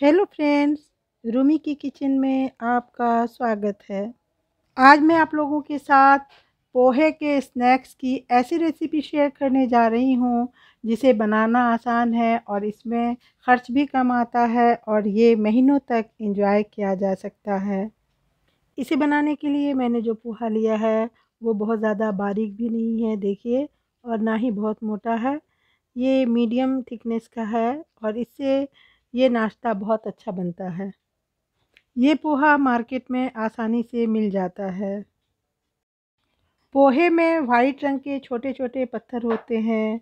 Hello friends Rumi की kitchen में आपका स्वागत है आज मैं आप लोगों के साथ पोहे के स्नैक्स की ऐसी रेसिपी शेयर करने जा रही हूँ जिसे बनाना आसान है और इसमें खर्च भी कम आता है और ये महीनों तक इंजॉय किया जा सकता है इसे बनाने के लिए मैंने जो पोहा लिया है वो बहुत ज़्यादा बारीक भी नहीं है देखिए और ना ही बहुत मोटा है ये मीडियम थिकनेस का है और इससे ये नाश्ता बहुत अच्छा बनता है ये पोहा मार्केट में आसानी से मिल जाता है पोहे में वाइट रंग के छोटे छोटे पत्थर होते हैं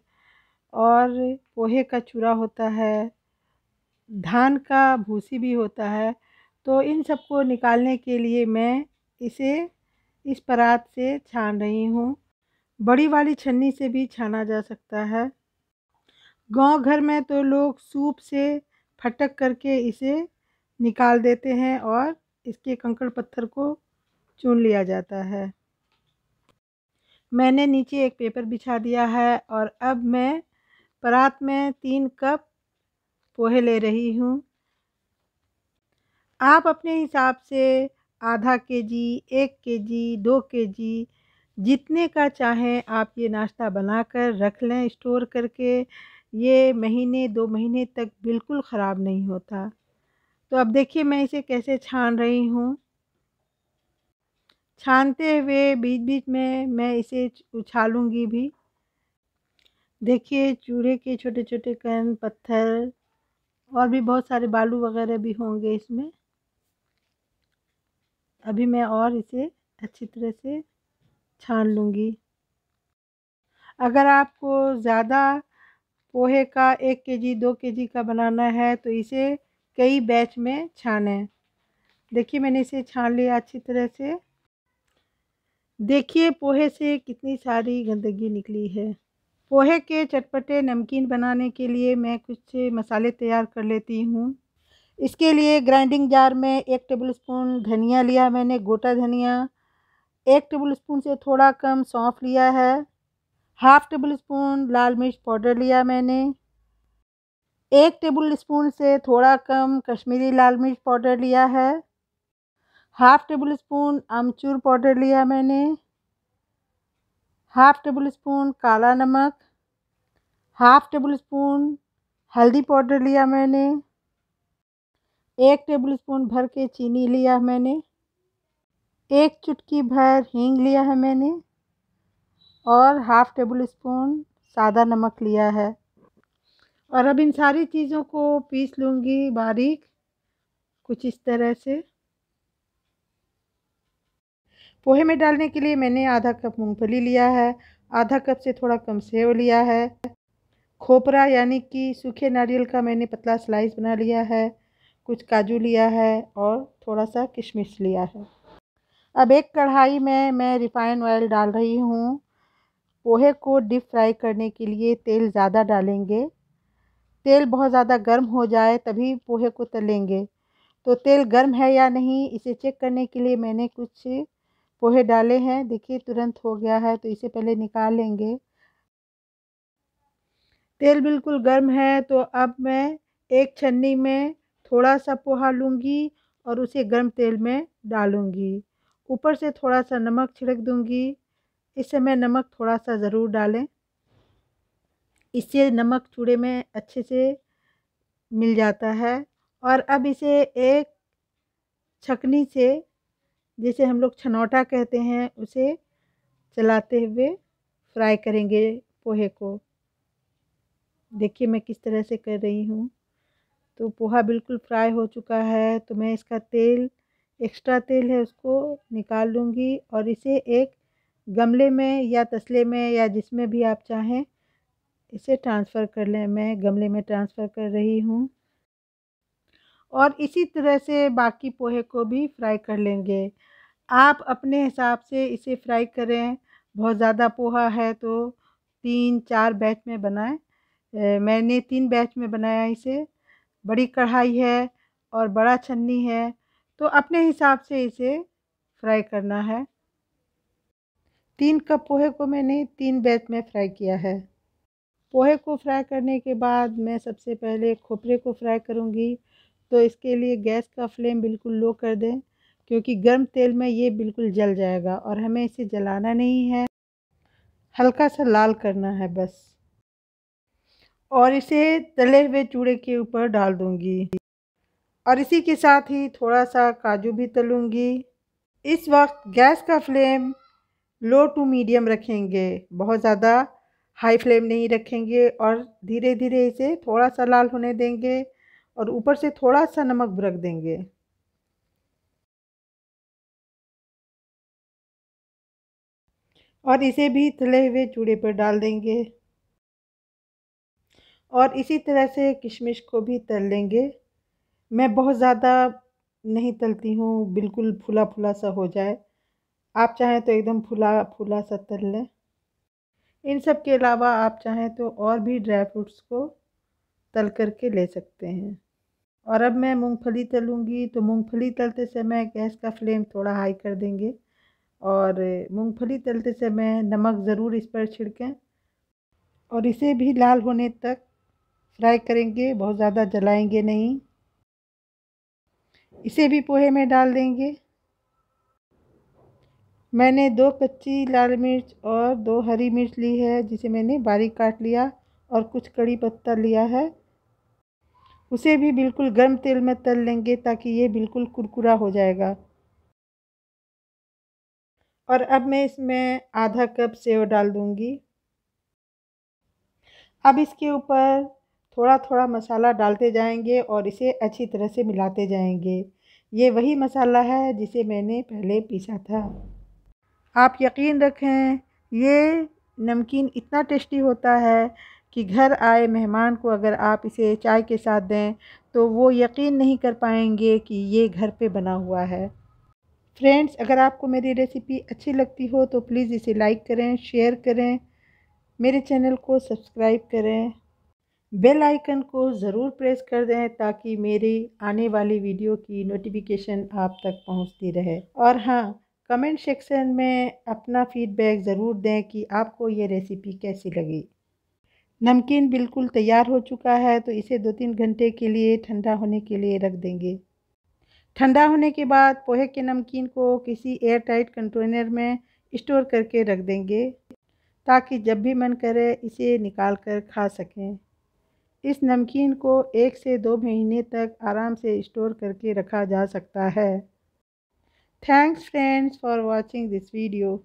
और पोहे का चूरा होता है धान का भूसी भी होता है तो इन सबको निकालने के लिए मैं इसे इस परात से छान रही हूँ बड़ी वाली छन्नी से भी छाना जा सकता है गांव घर में तो लोग सूप से फटक करके इसे निकाल देते हैं और इसके कंकड़ पत्थर को चुन लिया जाता है मैंने नीचे एक पेपर बिछा दिया है और अब मैं परात में तीन कप पोहे ले रही हूँ आप अपने हिसाब से आधा के जी एक के जी दो के जी जितने का चाहें आप ये नाश्ता बनाकर रख लें स्टोर करके ये महीने दो महीने तक बिल्कुल ख़राब नहीं होता तो अब देखिए मैं इसे कैसे छान रही हूँ छानते हुए बीच बीच में मैं इसे उछालूँगी भी देखिए चूड़े के छोटे छोटे कन पत्थर और भी बहुत सारे बालू वगैरह भी होंगे इसमें अभी मैं और इसे अच्छी तरह से छान लूँगी अगर आपको ज़्यादा पोहे का एक के जी दो के जी का बनाना है तो इसे कई बैच में छानें देखिए मैंने इसे छान लिया अच्छी तरह से देखिए पोहे से कितनी सारी गंदगी निकली है पोहे के चटपटे नमकीन बनाने के लिए मैं कुछ मसाले तैयार कर लेती हूँ इसके लिए ग्राइंडिंग जार में एक टेबलस्पून धनिया लिया मैंने गोटा धनिया एक टेबलस्पून से थोड़ा कम सौंफ लिया है हाफ टेबल स्पून लाल मिर्च पाउडर लिया मैंने एक टेबल स्पून से थोड़ा कम कश्मीरी लाल मिर्च पाउडर लिया है हाफ टेबल स्पून अमचूर पाउडर लिया मैंने हाफ टेबल स्पून काला नमक हाफ टेबल स्पून हल्दी पाउडर लिया मैंने एक टेबल स्पून भर के चीनी लिया मैंने एक चुटकी भर हींग लिया है मैंने और हाफ़ टेबल स्पून सादा नमक लिया है और अब इन सारी चीज़ों को पीस लूँगी बारीक कुछ इस तरह से पोहे में डालने के लिए मैंने आधा कप मूंगफली लिया है आधा कप से थोड़ा कम सेव लिया है खोपरा यानी कि सूखे नारियल का मैंने पतला स्लाइस बना लिया है कुछ काजू लिया है और थोड़ा सा किशमिश लिया है अब एक कढ़ाई में मैं रिफ़ाइंड ऑयल डाल रही हूँ पोहे को डीप फ्राई करने के लिए तेल ज़्यादा डालेंगे तेल बहुत ज़्यादा गर्म हो जाए तभी पोहे को तलेंगे तो तेल गर्म है या नहीं इसे चेक करने के लिए मैंने कुछ पोहे डाले हैं देखिए तुरंत हो गया है तो इसे पहले निकाल लेंगे तेल बिल्कुल गर्म है तो अब मैं एक छन्नी में थोड़ा सा पोहा लूँगी और उसे गर्म तेल में डालूँगी ऊपर से थोड़ा सा नमक छिड़क दूँगी इससे मैं नमक थोड़ा सा ज़रूर डालें इससे नमक चूड़े में अच्छे से मिल जाता है और अब इसे एक छकनी से जिसे हम लोग छनौटा कहते हैं उसे चलाते हुए फ्राई करेंगे पोहे को देखिए मैं किस तरह से कर रही हूँ तो पोहा बिल्कुल फ्राई हो चुका है तो मैं इसका तेल एक्स्ट्रा तेल है उसको निकाल लूँगी और इसे एक गमले में या तसले में या जिसमें भी आप चाहें इसे ट्रांसफ़र कर लें मैं गमले में ट्रांसफ़र कर रही हूँ और इसी तरह से बाकी पोहे को भी फ्राई कर लेंगे आप अपने हिसाब से इसे फ्राई करें बहुत ज़्यादा पोहा है तो तीन चार बैच में बनाएं मैंने तीन बैच में बनाया इसे बड़ी कढ़ाई है और बड़ा छन्नी है तो अपने हिसाब से इसे फ्राई करना है तीन कप पोहे को मैंने तीन बैच में फ्राई किया है पोहे को फ्राई करने के बाद मैं सबसे पहले खोपरे को फ्राई करूँगी तो इसके लिए गैस का फ्लेम बिल्कुल लो कर दें क्योंकि गर्म तेल में ये बिल्कुल जल जाएगा और हमें इसे जलाना नहीं है हल्का सा लाल करना है बस और इसे तले हुए चूड़े के ऊपर डाल दूँगी और इसी के साथ ही थोड़ा सा काजू भी तलूँगी इस वक्त गैस का फ्लेम लो टू मीडियम रखेंगे बहुत ज़्यादा हाई फ्लेम नहीं रखेंगे और धीरे धीरे इसे थोड़ा सा लाल होने देंगे और ऊपर से थोड़ा सा नमक रख देंगे और इसे भी तले हुए चूड़े पर डाल देंगे और इसी तरह से किशमिश को भी तल लेंगे मैं बहुत ज़्यादा नहीं तलती हूँ बिल्कुल फुला फुला सा हो जाए आप चाहें तो एकदम फुला फुला सा तल लें इन सब के अलावा आप चाहें तो और भी ड्राई फ्रूट्स को तल करके ले सकते हैं और अब मैं मूंगफली तलूँगी तो मूंगफली तलते समय गैस का फ्लेम थोड़ा हाई कर देंगे और मूंगफली तलते समय नमक ज़रूर इस पर छिड़कें और इसे भी लाल होने तक फ्राई करेंगे बहुत ज़्यादा जलाएंगे नहीं इसे भी पोहे में डाल देंगे मैंने दो कच्ची लाल मिर्च और दो हरी मिर्च ली है जिसे मैंने बारीक काट लिया और कुछ कड़ी पत्ता लिया है उसे भी बिल्कुल गर्म तेल में तल लेंगे ताकि ये बिल्कुल कुरकुरा हो जाएगा और अब मैं इसमें आधा कप सेव डाल दूँगी अब इसके ऊपर थोड़ा थोड़ा मसाला डालते जाएंगे और इसे अच्छी तरह से मिलाते जाएंगे ये वही मसाला है जिसे मैंने पहले पीसा था आप यकीन रखें ये नमकीन इतना टेस्टी होता है कि घर आए मेहमान को अगर आप इसे चाय के साथ दें तो वो यकीन नहीं कर पाएंगे कि ये घर पे बना हुआ है फ्रेंड्स अगर आपको मेरी रेसिपी अच्छी लगती हो तो प्लीज़ इसे लाइक करें शेयर करें मेरे चैनल को सब्सक्राइब करें बेल आइकन को ज़रूर प्रेस कर दें ताकि मेरी आने वाली वीडियो की नोटिफिकेशन आप तक पहुंचती रहे और हाँ कमेंट सेक्शन में अपना फ़ीडबैक ज़रूर दें कि आपको ये रेसिपी कैसी लगी नमकीन बिल्कुल तैयार हो चुका है तो इसे दो तीन घंटे के लिए ठंडा होने के लिए रख देंगे ठंडा होने के बाद पोहे के नमकीन को किसी एयर टाइट कंटेनर में स्टोर करके रख देंगे ताकि जब भी मन करे इसे निकाल कर खा सकें इस नमकीन को एक से दो महीने तक आराम से स्टोर करके रखा जा सकता है Thanks friends for watching this video.